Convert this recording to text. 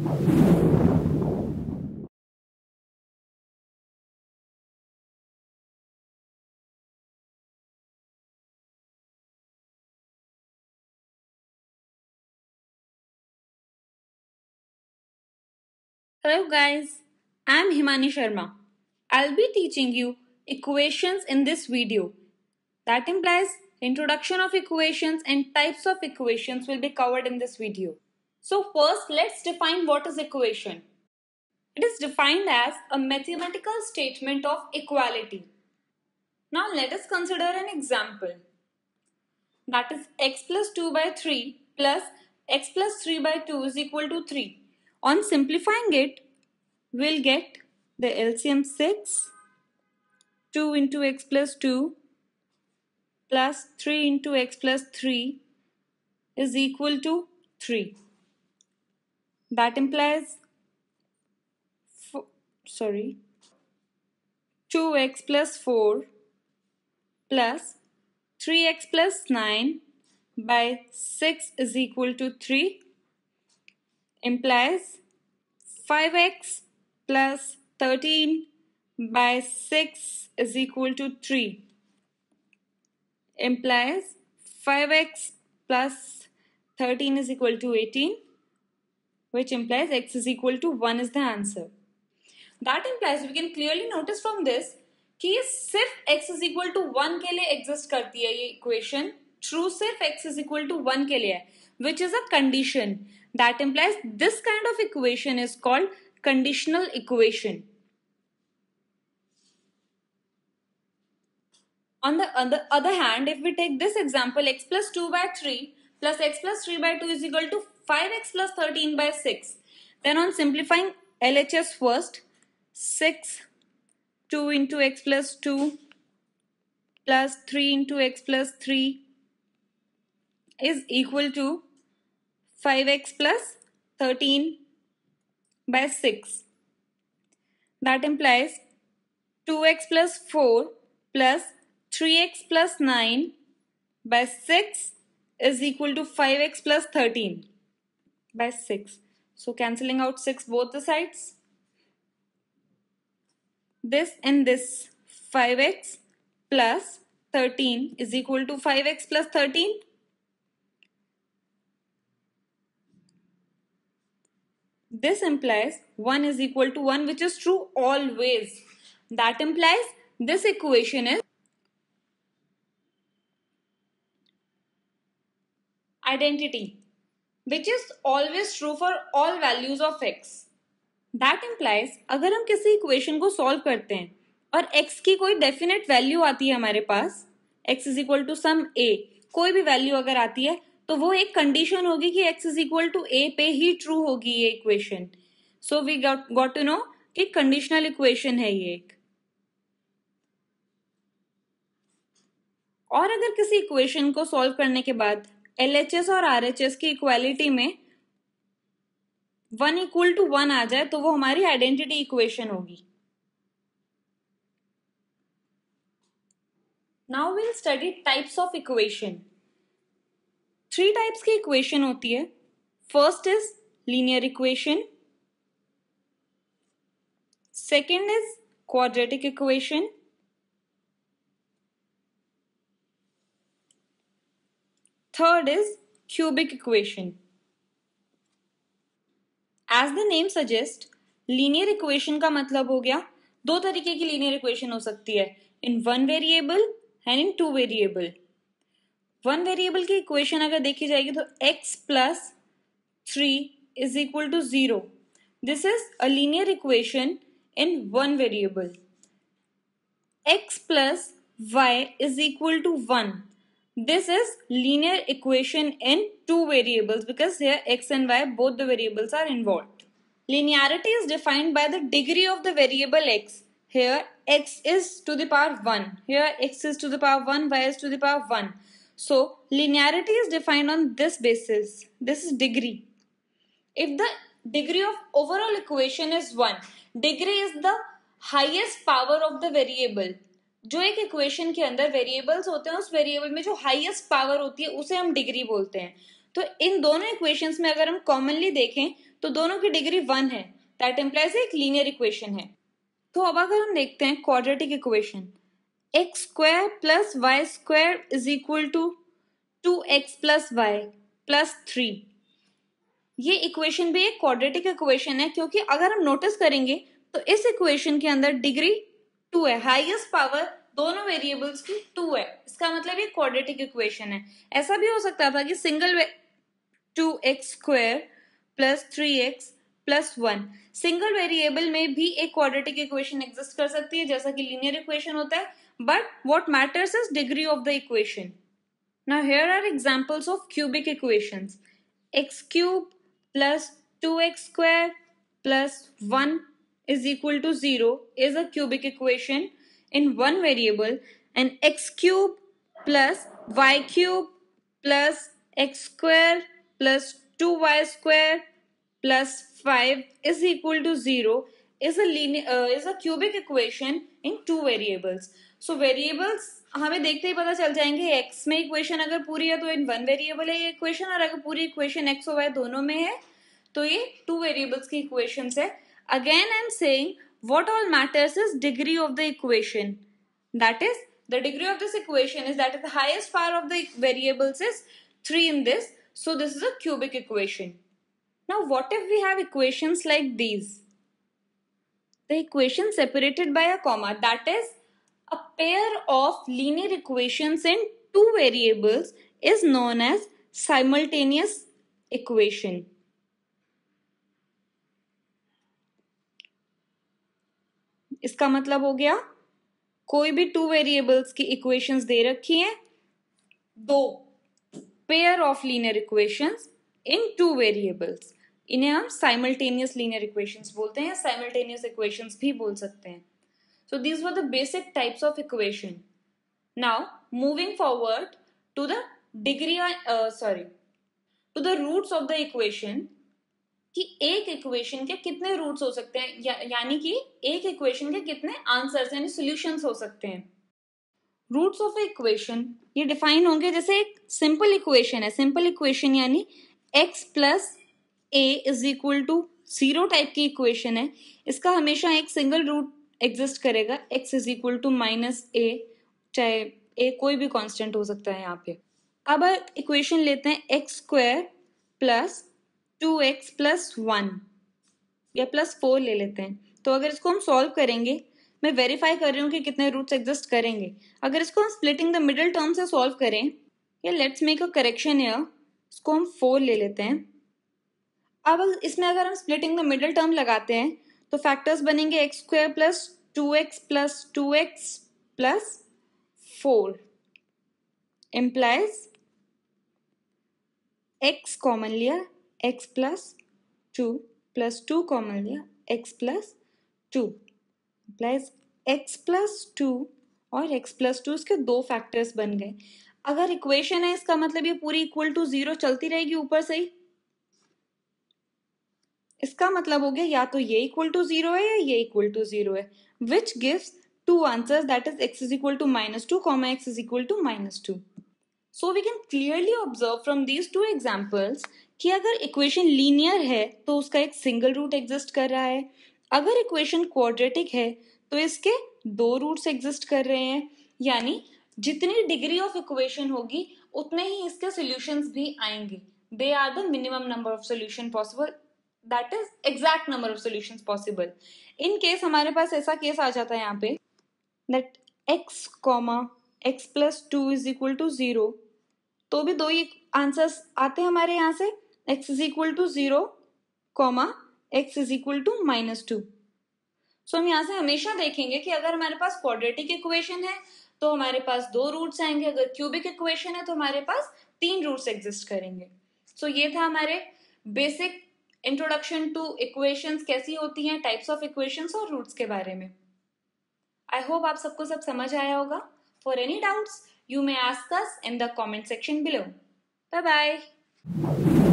Hello guys, I'm Himani Sharma. I'll be teaching you equations in this video. That implies introduction of equations and types of equations will be covered in this video. So first let's define what is equation. It is defined as a mathematical statement of equality. Now let us consider an example. That is x plus 2 by 3 plus x plus 3 by 2 is equal to 3. On simplifying it, we'll get the LCM 6, 2 into x plus 2 plus 3 into x plus 3 is equal to 3 that implies four, sorry 2x plus plus 3x plus 9 by 6 is equal to 3 implies 5x plus 13 by 6 is equal to 3 implies 5x plus 13 is equal to 18 which implies x is equal to 1 is the answer. That implies we can clearly notice from this that if x is equal to 1 ke liye exist karti hai equation, true if x is equal to 1 k liye hai, which is a condition. That implies this kind of equation is called conditional equation. On the, on the other hand, if we take this example x plus 2 by 3 plus x plus 3 by 2 is equal to 5x plus 13 by 6. Then on simplifying LHS first, 6, 2 into x plus 2 plus 3 into x plus 3 is equal to 5x plus 13 by 6. That implies 2x plus 4 plus 3x plus 9 by 6 is equal to 5x plus 13 by 6. So cancelling out 6 both the sides. This and this 5x plus 13 is equal to 5x plus 13. This implies 1 is equal to 1 which is true always. That implies this equation is identity. Which is always true for all values of x that implies अगर हम किसी equation को solve करते हैं और x की कोई definite value आती है हमारे पास x is equal to some a कोई भी वैल्यू अगर आती है तो वो एक कंडीशन होगी कि x is equal to a पे ही ट्रू होगी ये equation so we got to know कि कंडीशनल इक्वेशन है ये एक और अगर किसी इक्वेशन को सॉल्व करने के बाद एलएचएस और आरएचएस की इक्वालिटी में वन इक्वल टू वन आ जाए तो वो हमारी आइडेंटिटी इक्वेशन होगी now will study types of equation three types की इक्वेशन होती है first is linear equation second is quadratic equation Third is cubic equation. As the name suggest linear equation का मतलब हो गया दो तरीके की लीनियर इक्वेशन हो सकती है in one variable and in two variable one variable की इक्वेशन अगर देखी जाएगी तो x plus three is equal to zero this is a linear equation in one variable x plus y is equal to one This is linear equation in two variables because here x and y both the variables are involved. Linearity is defined by the degree of the variable x. Here x is to the power 1. Here x is to the power 1, y is to the power 1. So linearity is defined on this basis. This is degree. If the degree of overall equation is 1, degree is the highest power of the variable जो एक equation के अंदर variables होते हैं उस variable में जो highest power होती है उसे हम डिग्री बोलते हैं तो इन दोनों इक्वेशन में अगर हम कॉमनली देखें तो दोनों की डिग्री वन है दैट इम्प्लाइज एक लीनियर इक्वेशन है तो अब अगर हम देखते हैं quadratic equation x square plus y square is equal to two x plus y plus three ये इक्वेशन भी एक क्वाड्रेटिक इक्वेशन है क्योंकि अगर हम नोटिस करेंगे तो इस इक्वेशन के अंदर डिग्री टू है हाईएस्ट पावर दोनों वेरिएबल्स की टू है इसका मतलब ये क्वाड्रेटिक इक्वेशन है ऐसा भी हो सकता था कि single two x square plus three x plus one single variable में भी एक क्वाड्रेटिक इक्वेशन एग्जिस्ट कर सकती है जैसा कि लीनियर इक्वेशन होता है but what matters is degree of the equation now here are examples of cubic equation x cube plus two x square plus one is equal to zero is a cubic equation in one variable and x cube plus y cube plus x square plus 2y square plus 5 is equal to 0 is a linear uh, is a cubic equation in two variables so variables हमें देखते ही पता चल जाएंगे x में equation अगर पूरी है तो इन वन वेरिएबल है ये इक्वेशन और अगर पूरी इक्वेशन x और y दोनों में है तो ये टू वेरिएबल्स की इक्वेशन है again I am saying what all matters is degree of the equation. That is, the degree of this equation is that the highest power of the variables is 3 in this. So this is a cubic equation. Now what if we have equations like these? The equation separated by a comma that is a pair of linear equations in two variables is known as simultaneous equation. इसका मतलब हो गया कोई भी two variables की equations दे रखी हैं दो pair of linear equations in two variables इन्हें हम साइमल्टेनियस लीनियर इक्वेशंस बोलते हैं साइमल्टेनियस इक्वेशंस भी बोल सकते हैं so these were the basic types of equation now moving forward to the degree sorry to the roots of the equation कि एक इक्वेशन के कितने रूट्स हो सकते हैं या, यानी कि एक इक्वेशन के कितने आंसर्स यानी सॉल्यूशंस हो सकते हैं रूट्स ऑफ इक्वेशन ये डिफाइन होंगे जैसे एक सिंपल इक्वेशन है सिंपल इक्वेशन यानी x plus a is equal to zero type की इक्वेशन है इसका हमेशा एक सिंगल रूट एग्जिस्ट करेगा x is equal to minus a चाहे ए कोई भी कांस्टेंट हो सकता है यहाँ पे अब इक्वेशन लेते हैं x square plus two x plus one या प्लस फोर ले लेते हैं तो अगर इसको हम सॉल्व करेंगे मैं वेरीफाई कर रही हूँ कि कितने रूट्स एग्जिस्ट करेंगे अगर इसको हम स्प्लिटिंग द मिडिल टर्म से सॉल्व करें या लेट्स मेक अ करेक्शन या इसको हम फोर ले लेते हैं अब इसमें अगर हम स्प्लिटिंग द मिडिल टर्म लगाते हैं तो फैक्टर्स बनेंगे x square plus two x plus two x plus four implies x common लिया x plus two plus two common लिया x plus two plus x plus two और x plus two इसके दो factors बन गए अगर equation है इसका मतलब ये पूरी इक्वल टू जीरो चलती रहेगी ऊपर से ही इसका मतलब हो गया या तो ये इक्वल टू जीरो है या ये इक्वल टू जीरो है which gives two answers that is x is equal to minus two comma x is equal to minus two so we can clearly observe from these two examples कि अगर equation linear है तो उसका एक single root exist कर रहा है अगर इक्वेशन क्वाड्रेटिक है तो इसके दो रूट्स एग्जिस्ट कर रहे हैं यानी जितनी डिग्री ऑफ इक्वेशन होगी उतने ही इसके सॉल्यूशंस भी आएंगे they are the minimum number of solution possible that is exact number of solutions possible in case हमारे पास ऐसा केस आ जाता है यहाँ पे that x comma x plus two is equal to zero तो भी दो ही आंसर्स आते हैं हमारे यहाँ से x is equal to 0, comma x is equal to minus 2. so, हम यहाँ से हमेशा देखेंगे कि अगर हमारे पास क्वाड्रेटिक इक्वेशन है तो हमारे पास दो रूट्स आएंगे अगर क्यूबिक इक्वेशन है तो हमारे पास तीन रूट्स एग्जिस्ट करेंगे सो so, ये था हमारे बेसिक इंट्रोडक्शन टू इक्वेशंस कैसी होती हैं टाइप्स ऑफ इक्वेशंस और रूट्स के बारे में आई होप आप सबको सब समझ आया होगा for any doubts you may ask in the comment section below bye bye